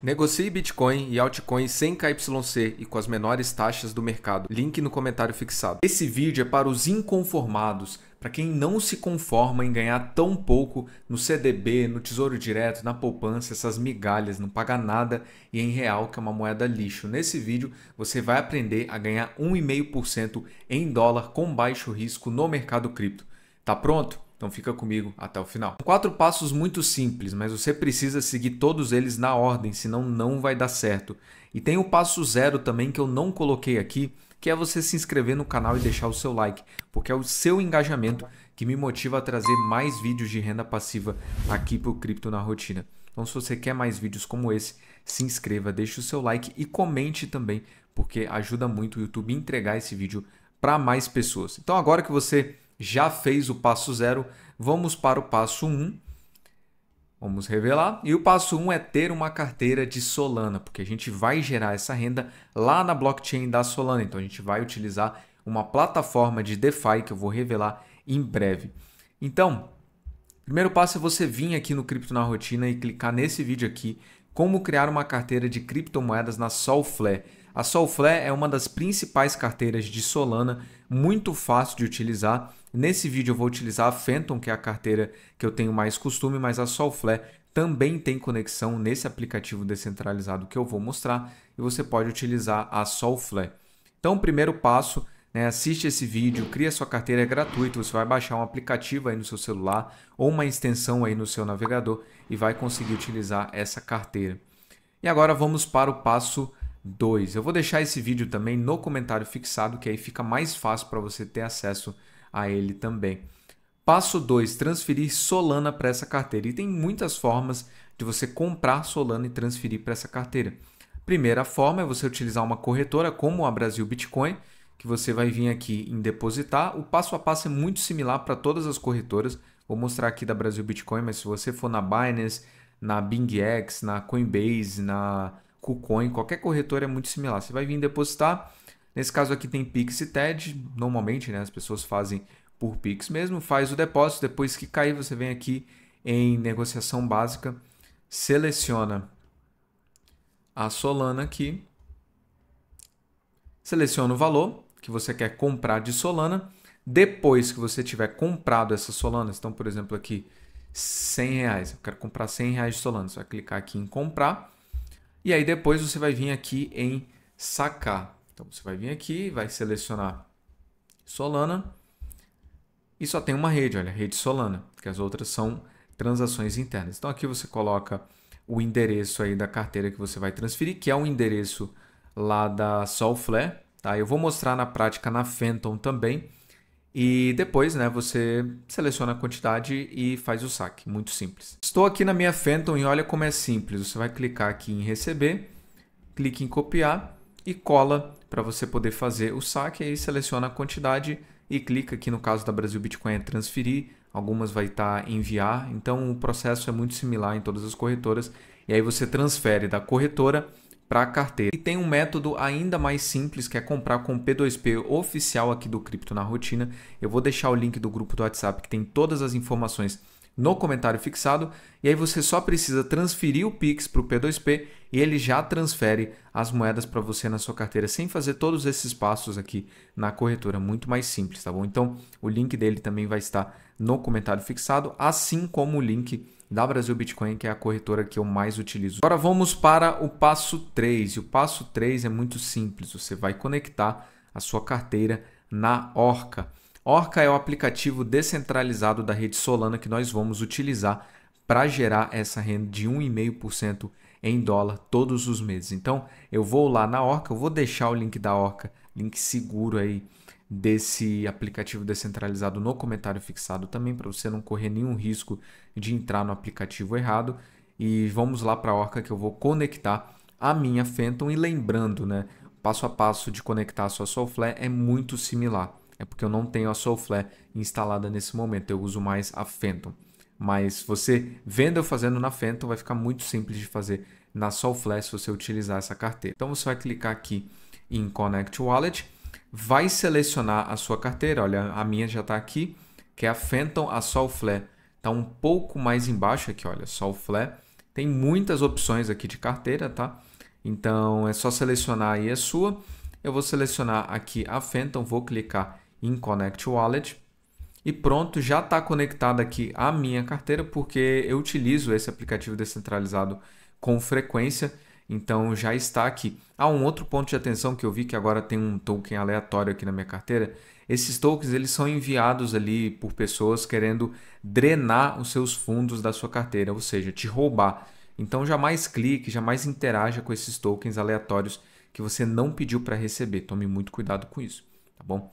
Negocie Bitcoin e altcoins sem KYC e com as menores taxas do mercado. Link no comentário fixado. Esse vídeo é para os inconformados, para quem não se conforma em ganhar tão pouco no CDB, no Tesouro Direto, na poupança, essas migalhas, não paga nada e é em real que é uma moeda lixo. Nesse vídeo você vai aprender a ganhar 1,5% em dólar com baixo risco no mercado cripto. Tá pronto? Então fica comigo até o final. Quatro passos muito simples, mas você precisa seguir todos eles na ordem, senão não vai dar certo. E tem o passo zero também que eu não coloquei aqui, que é você se inscrever no canal e deixar o seu like, porque é o seu engajamento que me motiva a trazer mais vídeos de renda passiva aqui para o Cripto na Rotina. Então se você quer mais vídeos como esse, se inscreva, deixe o seu like e comente também, porque ajuda muito o YouTube a entregar esse vídeo para mais pessoas. Então agora que você já fez o passo zero, vamos para o passo 1. Um. Vamos revelar. E o passo 1 um é ter uma carteira de Solana, porque a gente vai gerar essa renda lá na blockchain da Solana. Então a gente vai utilizar uma plataforma de DeFi que eu vou revelar em breve. Então, primeiro passo é você vir aqui no Cripto na Rotina e clicar nesse vídeo aqui, como criar uma carteira de criptomoedas na Solflare. A Solflare é uma das principais carteiras de Solana, muito fácil de utilizar. Nesse vídeo eu vou utilizar a Phantom, que é a carteira que eu tenho mais costume, mas a Solflare também tem conexão nesse aplicativo descentralizado que eu vou mostrar e você pode utilizar a Solflare. Então, primeiro passo, né, assiste esse vídeo, cria sua carteira, é gratuito, você vai baixar um aplicativo aí no seu celular ou uma extensão aí no seu navegador e vai conseguir utilizar essa carteira. E agora vamos para o passo 2. Eu vou deixar esse vídeo também no comentário fixado, que aí fica mais fácil para você ter acesso a ele também. Passo 2, transferir Solana para essa carteira. E tem muitas formas de você comprar Solana e transferir para essa carteira. Primeira forma é você utilizar uma corretora como a Brasil Bitcoin, que você vai vir aqui em depositar. O passo a passo é muito similar para todas as corretoras. Vou mostrar aqui da Brasil Bitcoin, mas se você for na Binance, na BingX, na Coinbase, na KuCoin, qualquer corretora é muito similar. Você vai vir depositar, nesse caso aqui tem Pix e TED, normalmente né, as pessoas fazem por Pix mesmo, faz o depósito, depois que cair você vem aqui em negociação básica, seleciona a Solana aqui, seleciona o valor que você quer comprar de Solana, depois que você tiver comprado essa Solana, então por exemplo aqui 100 reais, eu quero comprar 100 reais de Solana, você vai clicar aqui em comprar, e aí depois você vai vir aqui em sacar. Então você vai vir aqui, vai selecionar Solana e só tem uma rede, olha, rede Solana, porque as outras são transações internas. Então aqui você coloca o endereço aí da carteira que você vai transferir, que é o um endereço lá da Solflare, tá? Eu vou mostrar na prática na Fenton também, e depois, né, você seleciona a quantidade e faz o saque, muito simples. Estou aqui na minha Phantom e olha como é simples. Você vai clicar aqui em receber, clique em copiar e cola para você poder fazer o saque. Aí seleciona a quantidade e clica aqui no caso da Brasil Bitcoin é transferir, algumas vai estar tá enviar. Então o processo é muito similar em todas as corretoras. E aí você transfere da corretora para a carteira. E tem um método ainda mais simples que é comprar com o P2P oficial aqui do Cripto na Rotina. Eu vou deixar o link do grupo do WhatsApp que tem todas as informações no comentário fixado. E aí você só precisa transferir o Pix para o P2P e ele já transfere as moedas para você na sua carteira sem fazer todos esses passos aqui na corretora. Muito mais simples, tá bom? Então o link dele também vai estar no comentário fixado, assim como o link da Brasil Bitcoin, que é a corretora que eu mais utilizo. Agora vamos para o passo 3. E o passo 3 é muito simples. Você vai conectar a sua carteira na Orca. Orca é o aplicativo descentralizado da rede Solana que nós vamos utilizar para gerar essa renda de 1,5% em dólar todos os meses. Então, eu vou lá na Orca, eu vou deixar o link da Orca, link seguro aí desse aplicativo descentralizado no comentário fixado também, para você não correr nenhum risco de entrar no aplicativo errado. E vamos lá para a Orca que eu vou conectar a minha Phantom. E lembrando, né, passo a passo de conectar a sua Soulflare é muito similar. É porque eu não tenho a Soulflare instalada nesse momento, eu uso mais a Phantom. Mas você vendo eu fazendo na Phantom, vai ficar muito simples de fazer na Soulflare se você utilizar essa carteira. Então você vai clicar aqui em Connect Wallet vai selecionar a sua carteira. Olha, a minha já está aqui, que é a Phantom, a Solflare. Está um pouco mais embaixo aqui, olha, Solflare. Tem muitas opções aqui de carteira, tá? Então é só selecionar aí a sua. Eu vou selecionar aqui a Phantom, vou clicar em Connect Wallet. E pronto, já está conectada aqui a minha carteira, porque eu utilizo esse aplicativo descentralizado com frequência. Então já está aqui. Há ah, um outro ponto de atenção que eu vi que agora tem um token aleatório aqui na minha carteira. Esses tokens eles são enviados ali por pessoas querendo drenar os seus fundos da sua carteira, ou seja, te roubar. Então jamais clique, jamais interaja com esses tokens aleatórios que você não pediu para receber. Tome muito cuidado com isso, tá bom?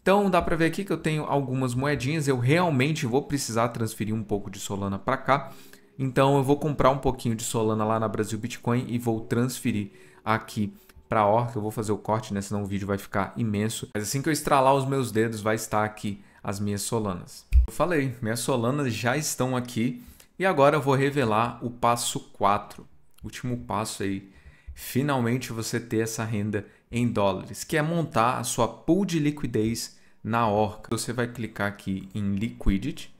Então dá para ver aqui que eu tenho algumas moedinhas, eu realmente vou precisar transferir um pouco de Solana para cá. Então eu vou comprar um pouquinho de Solana lá na Brasil Bitcoin e vou transferir aqui para Orca. Eu vou fazer o corte, né? Senão o vídeo vai ficar imenso. Mas assim que eu estralar os meus dedos, vai estar aqui as minhas Solanas. Eu falei, minhas Solanas já estão aqui. E agora eu vou revelar o passo 4. Último passo aí. Finalmente você ter essa renda em dólares, que é montar a sua pool de liquidez na Orca. Você vai clicar aqui em Liquidity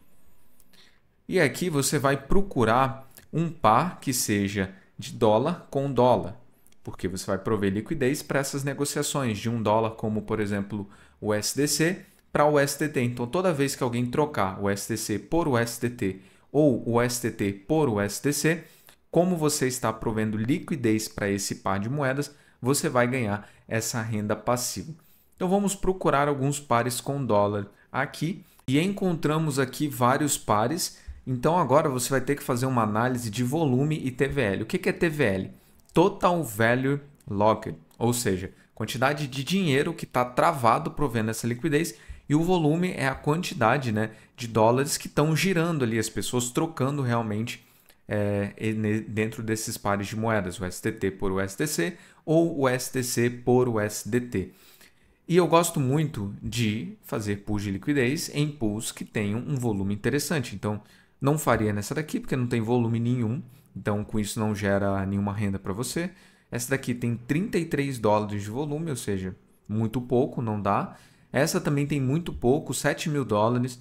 e aqui você vai procurar um par que seja de dólar com dólar, porque você vai prover liquidez para essas negociações de um dólar, como por exemplo o SDC para o STT Então, toda vez que alguém trocar o SDC por o STT ou o STT por o USDC, como você está provendo liquidez para esse par de moedas, você vai ganhar essa renda passiva. Então vamos procurar alguns pares com dólar aqui e encontramos aqui vários pares então agora você vai ter que fazer uma análise de volume e TVL. O que é TVL? Total Value Locked, ou seja, quantidade de dinheiro que está travado provendo essa liquidez e o volume é a quantidade né, de dólares que estão girando ali, as pessoas trocando realmente é, dentro desses pares de moedas, o STT por USDC ou o STC por USDT. E eu gosto muito de fazer pools de liquidez em pools que tenham um volume interessante. Então, não faria nessa daqui, porque não tem volume nenhum, então com isso não gera nenhuma renda para você. Essa daqui tem 33 dólares de volume, ou seja, muito pouco, não dá. Essa também tem muito pouco, 7 mil dólares,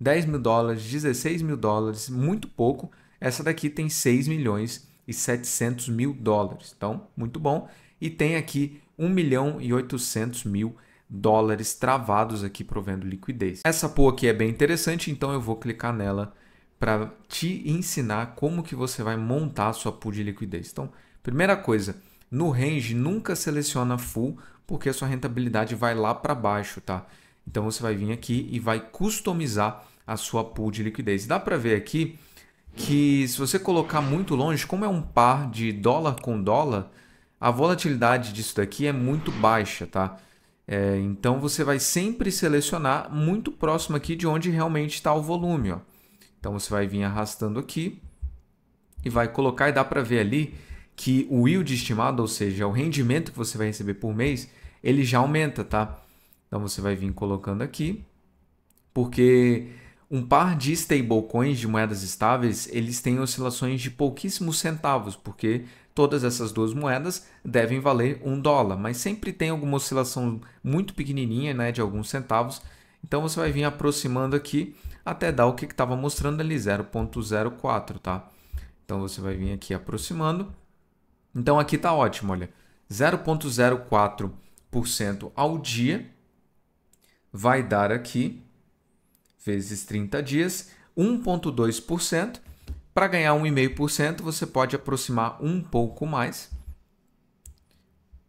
10 mil dólares, 16 mil dólares, muito pouco. Essa daqui tem 6 milhões e 700 mil dólares, então muito bom. E tem aqui 1 milhão e 800 mil dólares travados aqui provendo liquidez. Essa POA aqui é bem interessante, então eu vou clicar nela para te ensinar como que você vai montar a sua pool de liquidez. Então, primeira coisa, no range nunca seleciona full, porque a sua rentabilidade vai lá para baixo, tá? Então você vai vir aqui e vai customizar a sua pool de liquidez. Dá para ver aqui que se você colocar muito longe, como é um par de dólar com dólar, a volatilidade disso daqui é muito baixa, tá? É, então você vai sempre selecionar muito próximo aqui de onde realmente está o volume, ó. Então você vai vir arrastando aqui e vai colocar e dá para ver ali que o yield estimado, ou seja, o rendimento que você vai receber por mês, ele já aumenta, tá? Então você vai vir colocando aqui, porque um par de stablecoins de moedas estáveis, eles têm oscilações de pouquíssimos centavos, porque todas essas duas moedas devem valer um dólar, mas sempre tem alguma oscilação muito pequenininha, né, de alguns centavos, então você vai vir aproximando aqui até dar o que estava mostrando ali, 0.04, tá? Então você vai vir aqui aproximando. Então aqui está ótimo, olha. 0.04% ao dia vai dar aqui, vezes 30 dias, 1,2%. Para ganhar 1,5%, você pode aproximar um pouco mais.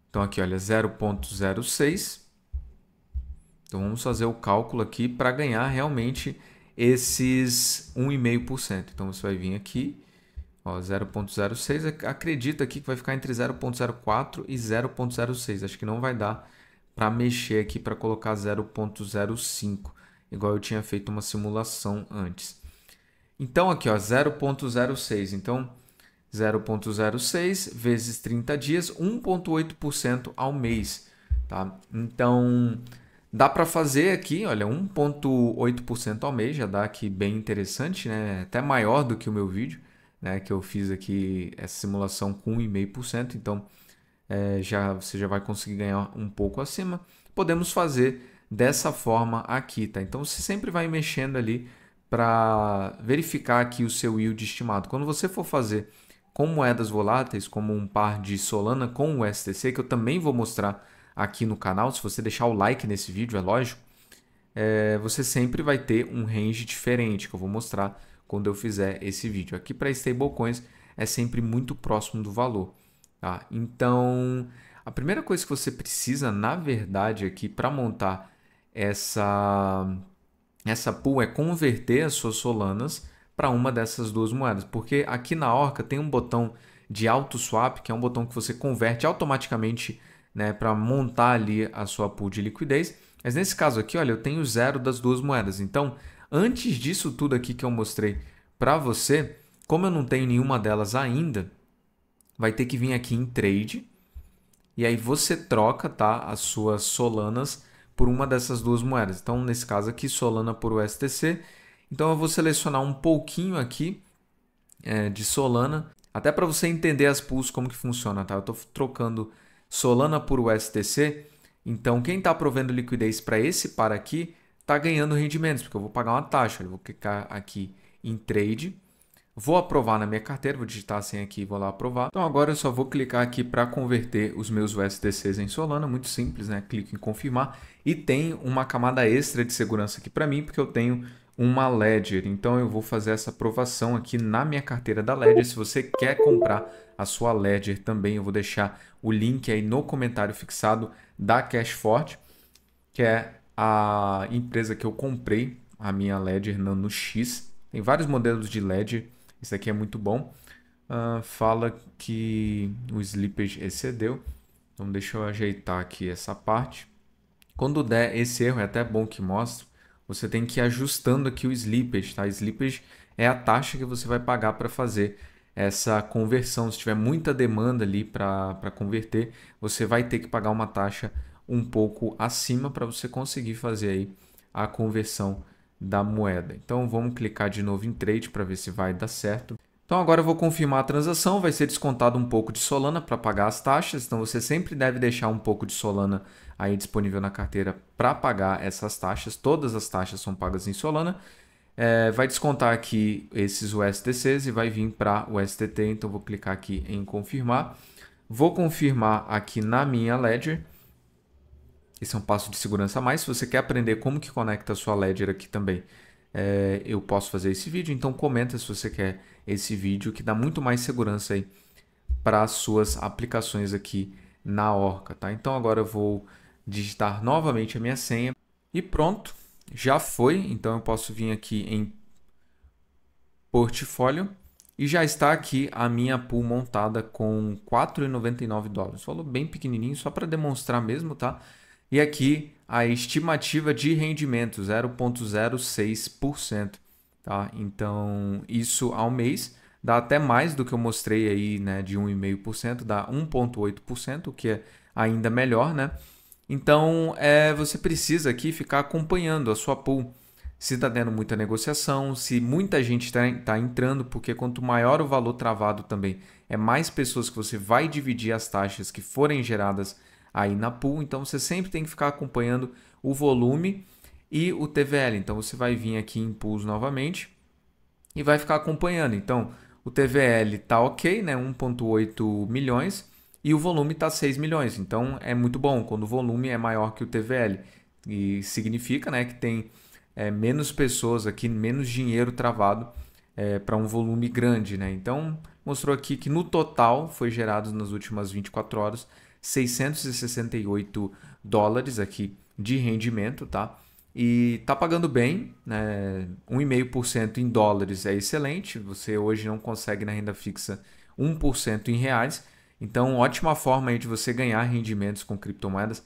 Então aqui, olha, 0,06%. Então vamos fazer o cálculo aqui para ganhar realmente esses 1,5%. Então você vai vir aqui, 0.06, acredita aqui que vai ficar entre 0.04 e 0.06. Acho que não vai dar para mexer aqui para colocar 0.05, igual eu tinha feito uma simulação antes. Então aqui, 0.06. Então 0.06 vezes 30 dias, 1.8% ao mês, tá? Então, Dá para fazer aqui, olha, 1.8% ao mês, já dá aqui bem interessante, né? Até maior do que o meu vídeo, né? Que eu fiz aqui essa simulação com 1,5%, então é, já você já vai conseguir ganhar um pouco acima. Podemos fazer dessa forma aqui, tá? Então você sempre vai mexendo ali para verificar aqui o seu yield estimado. Quando você for fazer com moedas voláteis, como um par de Solana com o STC, que eu também vou mostrar aqui no canal, se você deixar o like nesse vídeo, é lógico, é, você sempre vai ter um range diferente, que eu vou mostrar quando eu fizer esse vídeo. Aqui para stablecoins é sempre muito próximo do valor. Tá? Então, a primeira coisa que você precisa, na verdade, aqui para montar essa, essa pool é converter as suas solanas para uma dessas duas moedas, porque aqui na Orca tem um botão de auto swap, que é um botão que você converte automaticamente né, para montar ali a sua pool de liquidez. Mas nesse caso aqui, olha, eu tenho zero das duas moedas. Então, antes disso tudo aqui que eu mostrei para você, como eu não tenho nenhuma delas ainda, vai ter que vir aqui em trade e aí você troca, tá, as suas solanas por uma dessas duas moedas. Então, nesse caso aqui, Solana por USTC. Então, eu vou selecionar um pouquinho aqui é, de Solana, até para você entender as pools como que funciona, tá? Eu estou trocando Solana por USDC, então quem está provendo liquidez para esse par aqui está ganhando rendimentos, porque eu vou pagar uma taxa. Eu vou clicar aqui em Trade, vou aprovar na minha carteira, vou digitar a senha aqui e vou lá aprovar. Então agora eu só vou clicar aqui para converter os meus USDCs em Solana, muito simples, né? Clico em confirmar e tem uma camada extra de segurança aqui para mim, porque eu tenho uma Ledger. Então eu vou fazer essa aprovação aqui na minha carteira da Ledger. Se você quer comprar a sua Ledger também. Eu vou deixar o link aí no comentário fixado da CashFort, que é a empresa que eu comprei a minha Ledger Nano X. Tem vários modelos de Ledger, isso aqui é muito bom. Uh, fala que o slippage excedeu. Então deixa eu ajeitar aqui essa parte. Quando der esse erro, é até bom que mostre, você tem que ir ajustando aqui o slippage, tá? Slippage é a taxa que você vai pagar para fazer essa conversão. Se tiver muita demanda ali para converter, você vai ter que pagar uma taxa um pouco acima para você conseguir fazer aí a conversão da moeda. Então vamos clicar de novo em trade para ver se vai dar certo. Então agora eu vou confirmar a transação, vai ser descontado um pouco de Solana para pagar as taxas, então você sempre deve deixar um pouco de Solana aí disponível na carteira para pagar essas taxas, todas as taxas são pagas em Solana. É, vai descontar aqui esses USDCs e vai vir para o STT, então vou clicar aqui em confirmar. Vou confirmar aqui na minha Ledger. Esse é um passo de segurança a mais. Se você quer aprender como que conecta a sua Ledger aqui também, é, eu posso fazer esse vídeo. Então comenta se você quer esse vídeo, que dá muito mais segurança aí para as suas aplicações aqui na Orca, tá? Então agora eu vou digitar novamente a minha senha e pronto já foi, então eu posso vir aqui em portfólio e já está aqui a minha pool montada com 4,99 dólares. falou bem pequenininho, só para demonstrar mesmo, tá? E aqui a estimativa de rendimento, 0,06%. Tá? Então, isso ao mês dá até mais do que eu mostrei aí, né, de 1,5%, dá 1,8%, o que é ainda melhor, né? Então, é, você precisa aqui ficar acompanhando a sua pool. Se está tendo muita negociação, se muita gente está tá entrando, porque quanto maior o valor travado também, é mais pessoas que você vai dividir as taxas que forem geradas aí na pool. Então, você sempre tem que ficar acompanhando o volume e o TVL. Então, você vai vir aqui em pools novamente e vai ficar acompanhando. Então, o TVL está ok, né? 1,8 milhões e o volume está 6 milhões. Então é muito bom quando o volume é maior que o TVL. E significa né, que tem é, menos pessoas aqui, menos dinheiro travado é, para um volume grande. Né? Então mostrou aqui que no total foi gerado nas últimas 24 horas 668 dólares aqui de rendimento, tá? E está pagando bem, né? 1,5% em dólares é excelente. Você hoje não consegue na renda fixa 1% em reais, então, ótima forma aí de você ganhar rendimentos com criptomoedas